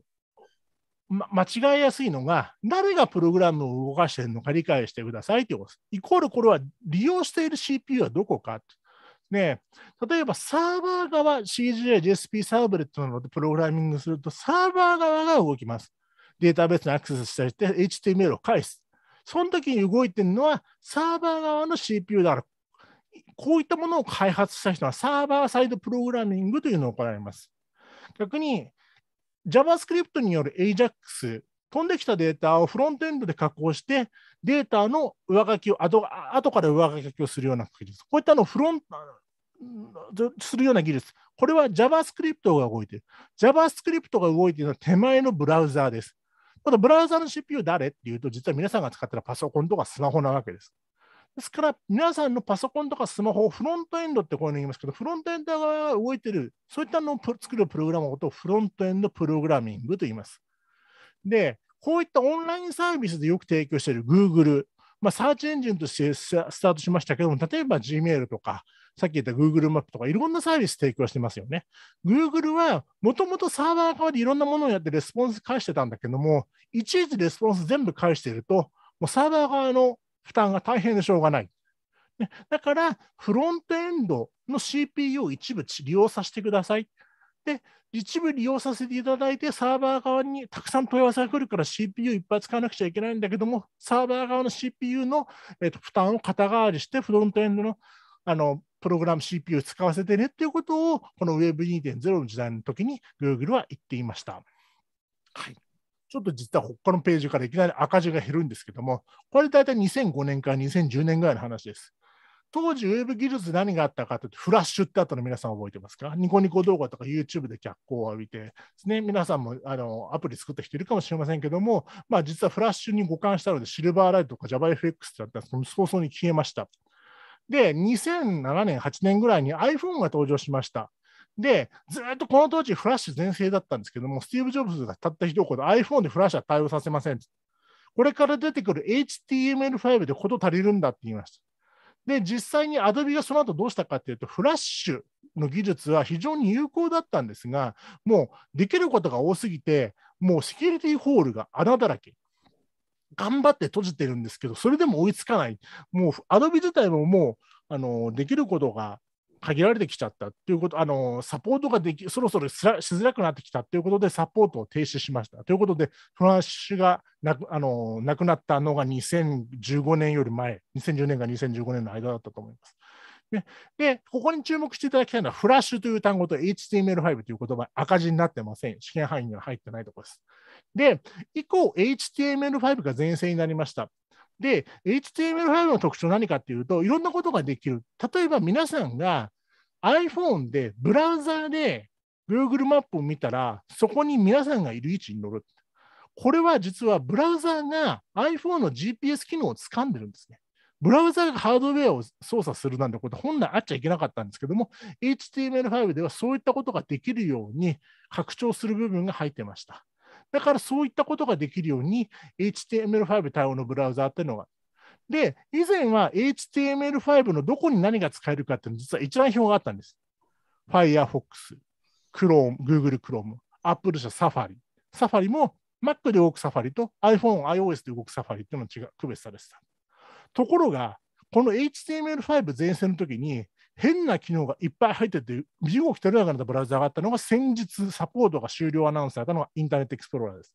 ま、間違いやすいのが、誰がプログラムを動かしているのか理解してくださいってことです。イコールこれは利用している CPU はどこか。ね、例えばサーバー側、CGI、j s p サーブレットなどでプログラミングすると、サーバー側が動きます。データベースにアクセスしたりして、HTML を返す。その時に動いてるのはサーバー側の CPU だから、こういったものを開発した人はサーバーサイドプログラミングというのを行います。逆に JavaScript による AJAX、飛んできたデータをフロントエンドで加工して、データの上書きを後、後から上書きをするような技術、こういったのをフロントするような技術、これは JavaScript が動いている。JavaScript が動いているのは手前のブラウザーです。ただ、ブラウザーの CPU 誰っていうと、実は皆さんが使っているパソコンとかスマホなわけです。ですから、皆さんのパソコンとかスマホ、フロントエンドってこういうの言いますけど、フロントエンド側が動いてる、そういったのを作るプログラムのことをフロントエンドプログラミングと言います。で、こういったオンラインサービスでよく提供している Google、まあ、サーチエンジンとしてスタートしましたけども、例えば Gmail とか、さっき言った Google マップとか、いろんなサービス提供してますよね。Google は、もともとサーバー側でいろんなものをやってレスポンス返してたんだけども、いちいちレスポンス全部返していると、もうサーバー側の負担が大変でしょうがない。ね、だから、フロントエンドの CPU を一部利用させてください。で、一部利用させていただいて、サーバー側にたくさん問い合わせが来るから CPU いっぱい使わなくちゃいけないんだけども、サーバー側の CPU の、えー、と負担を肩代わりして、フロントエンドのあのプログラム CPU 使わせてねっていうことを、この Web2.0 の時代の時に Google は言っていました。はいちょっと実は他のページからいきなり赤字が減るんですけども、これ大体2005年から2010年ぐらいの話です。当時、ウェブ技術で何があったかというと、フラッシュってあったの皆さん覚えてますかニコニコ動画とか YouTube で脚光を浴びてですね、皆さんもあのアプリ作った人いるかもしれませんけども、まあ、実はフラッシュに互換したので、シルバーライトとか JavaFX だったんですけ早々に消えました。で、2007年、8年ぐらいに iPhone が登場しました。で、ずっとこの当時、フラッシュ全盛だったんですけども、スティーブ・ジョブズがたった一言、iPhone でフラッシュは対応させません。これから出てくる HTML5 でこと足りるんだって言いました。で、実際に Adobe がその後どうしたかっていうと、フラッシュの技術は非常に有効だったんですが、もうできることが多すぎて、もうセキュリティホールが穴だらけ。頑張って閉じてるんですけど、それでも追いつかない。もう Adobe 自体ももうあのできることが限られてきちゃったっていうこと、あのサポートができ、そろそろしづらくなってきたということで、サポートを停止しました。ということで、フラッシュがなくあのなくなったのが2015年より前、2010年から2015年の間だったと思います。で、ここに注目していただきたいのは、フラッシュという単語と HTML5 という言葉、赤字になってません。試験範囲には入ってないところです。で、以降、HTML5 が前線になりました。で、HTML5 の特徴何かっていうと、いろんなことができる。例えば皆さんが iPhone で、ブラウザーで Google マップを見たら、そこに皆さんがいる位置に乗る。これは実はブラウザーが iPhone の GPS 機能を掴んでるんですね。ブラウザーがハードウェアを操作するなんてこと本来あっちゃいけなかったんですけども、HTML5 ではそういったことができるように拡張する部分が入ってました。だからそういったことができるように HTML5 対応のブラウザーっていうのがで、以前は HTML5 のどこに何が使えるかっていうの実は一覧表があったんです。Firefox、Chrome、Google Chrome、Apple 社 Safari。Safari も Mac で動く Safari と iPhone、iOS で動く Safari っていうのが区別されてた。ところが、この HTML5 前線の時に変な機能がいっぱい入ってて、身動き取れなくなったブラウザがあったのが、先日サポートが終了アナウンスされたのがインターネットエクスプローラーです。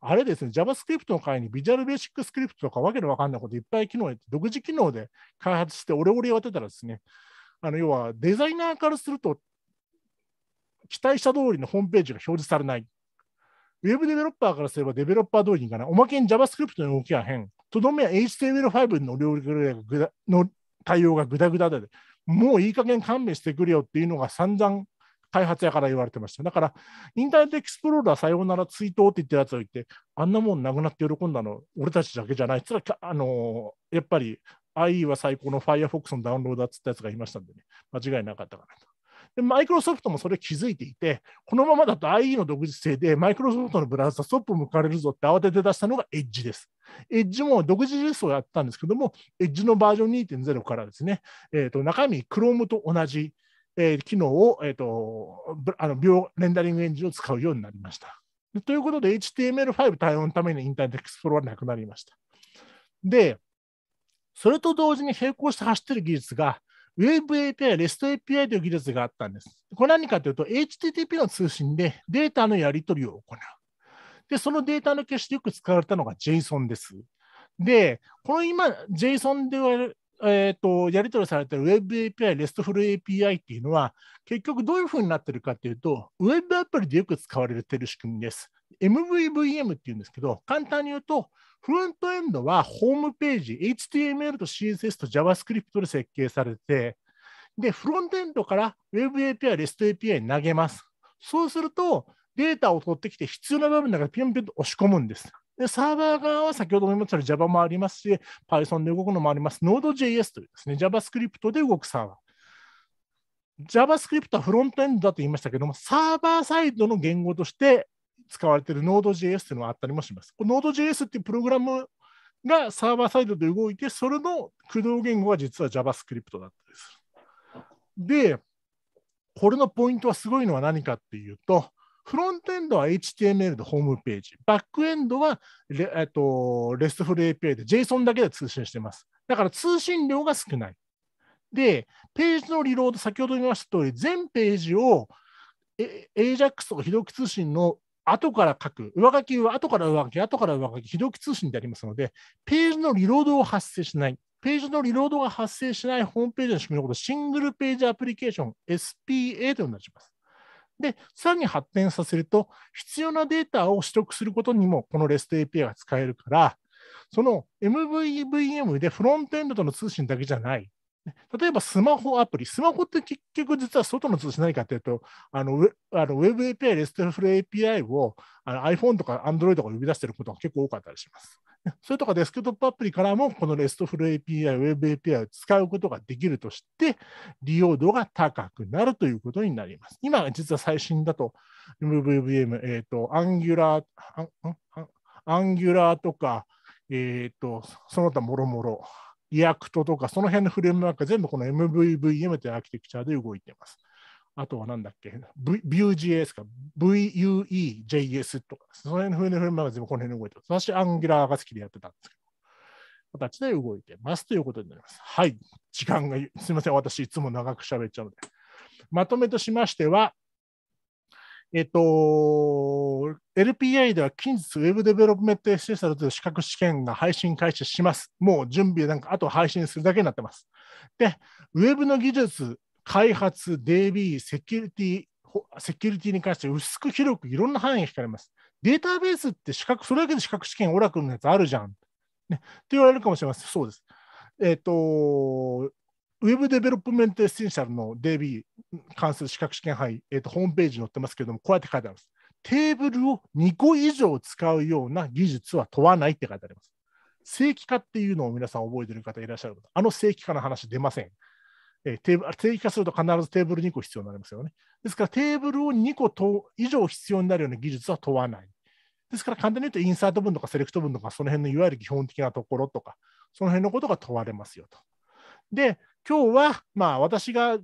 あれですね、JavaScript の会に Visual Basic Script とかわけのわかんないこといっぱい機能て、独自機能で開発して、オレオレやってたらですね、あの要はデザイナーからすると、期待した通りのホームページが表示されない。ウェブデベロッパーからすればデベロッパー通りにいかない。おまけに JavaScript の動きが変。とどめは HTML5 のの対応がぐだぐだで、もういい加減勘弁してくれよっていうのが散々開発やから言われてました。だから、インターネットエクスプローラーさようなら追悼って言ってるやつを言って、あんなもんなくなって喜んだの、俺たちだけじゃない。つらあのやっぱり IE は最高の Firefox のダウンロードだっつったやつがいましたんでね、間違いなかったかなと。で、マイクロソフトもそれ気づいていて、このままだと IE の独自性で、マイクロソフトのブラウザ、ストップ向かれるぞって慌てて出したのが Edge です。Edge も独自実装をやったんですけども、Edge のバージョン2.0からですね、えー、と中身、Chrome と同じ、えー、機能を、えーと、あの秒レンダリングエンジンを使うようになりました。ということで、HTML5 対応のためにインターネットエクスプローはなくなりました。で、それと同時に並行して走ってる技術が、ウェブ a p i レスト API という技術があったんです。これ何かというと、HTTP の通信でデータのやり取りを行う。で、そのデータの消しでよく使われたのが JSON です。で、この今、JSON で言るえーと、やり取りされている WebAPI、RESTful API っていうのは、結局どういうふうになってるかというと、Web アプリでよく使われている仕組みです。MVVM っていうんですけど、簡単に言うと、フロントエンドはホームページ、HTML と CSS と JavaScript で設計されて、で、フロントエンドから Web API、REST API に投げます。そうすると、データを取ってきて必要な部分だからピュンピュンと押し込むんです。で、サーバー側は先ほども言いましたように Java もありますし、Python で動くのもあります。Node.js というですね、JavaScript で動くサーバー。JavaScript はフロントエンドだと言いましたけども、サーバーサイドの言語として使われている Node.js というのがあったりもします。Node.js っていうプログラムがサーバーサイドで動いて、それの駆動言語は実は JavaScript だったりする。で、これのポイントはすごいのは何かっていうと、フロントエンドは HTML でホームページ、バックエンドはレ、えっと、RESTful API で JSON だけで通信してます。だから通信量が少ない。で、ページのリロード、先ほど言いました通り、全ページを AJAX とか非同期通信の後から書く、上書きは後から上書き、後から上書き、非同期通信でありますので、ページのリロードを発生しない、ページのリロードが発生しないホームページの仕組みのことをシングルページアプリケーション、SPA と同じます。で、さらに発展させると、必要なデータを取得することにも、この REST API が使えるから、その MVVM でフロントエンドとの通信だけじゃない、例えばスマホアプリ、スマホって結局実は外の通信何かっていうと、あのウェあの Web API、RESTful API をあの iPhone とか Android とか呼び出していることが結構多かったりします。それとかデスクトップアプリからもこの RESTful API、Web API を使うことができるとして、利用度が高くなるということになります。今、実は最新だと MVVM、えっ、ー、と、Angular、ン n g u l とか、えっ、ー、と、その他もろもろ、リアクトとか、その辺のフレームークが全部この MVVM というアーキテクチャで動いています。あとはなんだっけ、v、Vue.js か Vue.js とか、その辺のフレームワーク全部この辺で動いてます。私、Angular が好きでやってたんですけど。形で動いてますということになります。はい。時間が、すみません。私、いつも長く喋っちゃうので。まとめとしましては、えっと、LPI では近日 Web デベロップメントエッセンシャルという資格試験が配信開始します。もう準備なんか、あと配信するだけになってます。で、Web の技術、開発、DB、セキュリティ、セキュリティに関して薄く広くいろんな範囲が引かれます。データベースって資格、それだけで資格試験オラクルのやつあるじゃん。ね、って言われるかもしれません。そうです。えっ、ー、と、ウェブデベロップメントエッセンシャルの DB 関する資格試験範囲、えーと、ホームページに載ってますけども、こうやって書いてあります。テーブルを2個以上使うような技術は問わないって書いてあります。正規化っていうのを皆さん覚えてる方いらっしゃるあの正規化の話出ません。えー、テーブ正規化すると必ずテーブル2個必要になりますよね。ですからテーブルを2個と以上必要になるような技術は問わない。ですから簡単に言うとインサート文とかセレクト文とかその辺のいわゆる基本的なところとかその辺のことが問われますよと。で、今日は、まあ、私が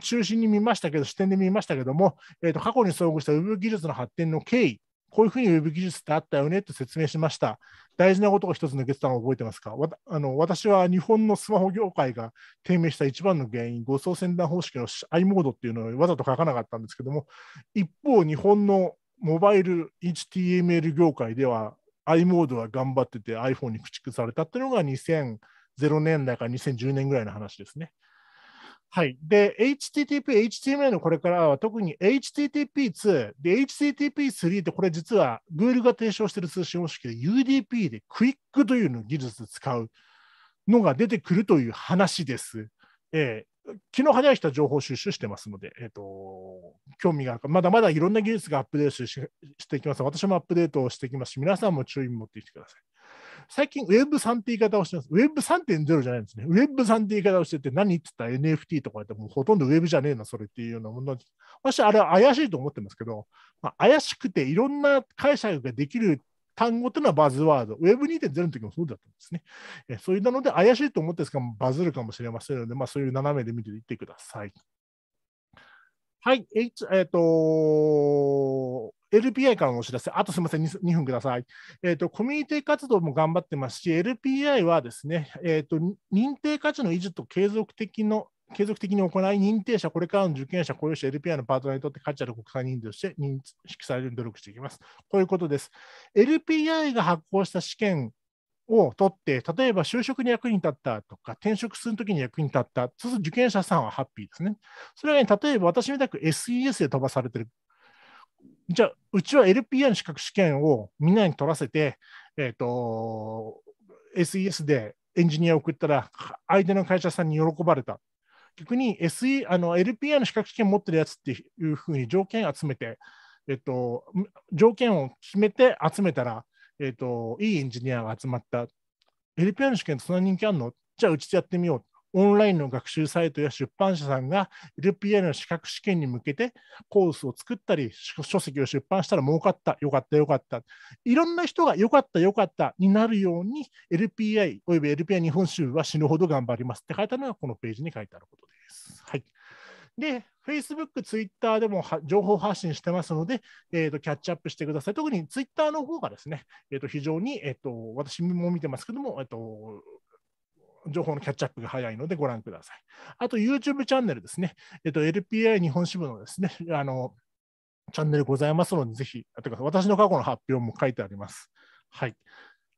中心に見ましたけど、視点で見ましたけども、えー、と過去に遭遇した Web 技術の発展の経緯、こういうふうに Web 技術ってあったよねと説明しました。大事なことが一つ抜けてたのを覚えてますかあの私は日本のスマホ業界が低迷した一番の原因、誤送線断方式の i モードっていうのをわざと書かなかったんですけども、一方、日本のモバイル HTML 業界では i モードは頑張ってて iPhone に駆逐されたっていうのが2000 0年代から2010年ぐらいの話ですね。はい。で、HTTP、HTML のこれからは特に HTTP2、で、HTTP3 ってこれ実は Google が提唱している通信方式で UDP でクイックというの技術使うのが出てくるという話です。えー昨日早い人は情報収集してますので、えーと、興味があるか、まだまだいろんな技術がアップデートしていきます。私もアップデートをしていきますし、皆さんも注意を持っていてください。最近 Web3 って言い方をしてます。Web3.0 じゃないんですね。Web3 って言い方をしてて、何って言った NFT とか言ってもうほとんど Web じゃねえな、それっていうようなもの私、あれは怪しいと思ってますけど、まあ、怪しくていろんな解釈ができる単語というのはバズワード。Web2.0 の時もそうだったんですね。えそういうので怪しいと思ってですが、バズるかもしれませんので、まあ、そういう斜めで見ていってください。はい、えっ、えー、と LPI からのお知らせ、あとすみません2、2分ください、えーと。コミュニティ活動も頑張ってますし、LPI はですね、えーと、認定価値の維持と継続的の継続的に行い、認定者、これからの受験者、雇用者、LPI のパートナーにとって価値ある国際認定として認識される努力していきます。こういうことです。LPI が発行した試験を取って、例えば就職に役に立ったとか、転職するときに役に立った、そうすると受験者さんはハッピーですね。それが、ね、例えば私みたく SES で飛ばされてるじゃあ、うちは LPI の資格試験をみんなに取らせて、えっ、ー、と、SES でエンジニアを送ったら、相手の会社さんに喜ばれた。逆に SE、あの LPI の資格試験持ってるやつっていうふうに条件集めて、えっ、ー、と、条件を決めて集めたら、えっ、ー、と、いいエンジニアが集まった。LPI の試験ってそんな人気あるのじゃあ、うちでやってみよう。オンラインの学習サイトや出版社さんが LPI の資格試験に向けてコースを作ったり、書籍を出版したら儲かった、よかった、よかった。いろんな人がよかった、よかったになるように LPI および LPI 日本集は死ぬほど頑張りますって書いたのがこのページに書いてあることです。はい。で、Facebook、Twitter でも情報発信してますので、えーと、キャッチアップしてください。特に Twitter の方がですね、えーと、非常に、えーと、と私も見てますけども、えーと、情報のキャッチアップが早いのでご覧ください。あと YouTube チャンネルですね、えっと、LPI 日本支部のですね、あのチャンネルございますので、ぜひやってください。私の過去の発表も書いてあります。はい。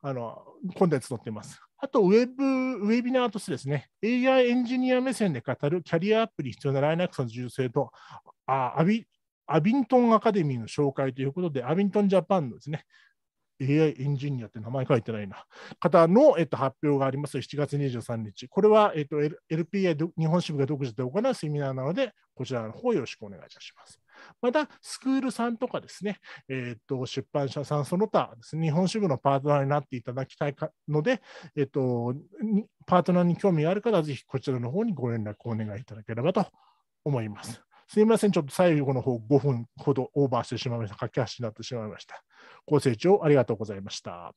あの、コンテンツ載っています。あと、ウェブ、ウェビナーとしてですね、AI エンジニア目線で語るキャリアアプリ必要な Linux の重由性と、あアビアビントンアカデミーの紹介ということで、アビントンジャパンのですね、AI エンジニアって名前書いてないな、方の、えっと、発表があります、7月23日。これは、えっと、l p a 日本支部が独自で行うセミナーなので、こちらの方よろしくお願いいたします。また、スクールさんとかですね、えっと、出版社さん、その他です、ね、日本支部のパートナーになっていただきたいので、えっと、パートナーに興味がある方は、ぜひこちらの方にご連絡をお願いいただければと思います。すみません、ちょっと最後の方5分ほどオーバーしてしまいました。駆け足になってしまいました。ご清聴ありがとうございました。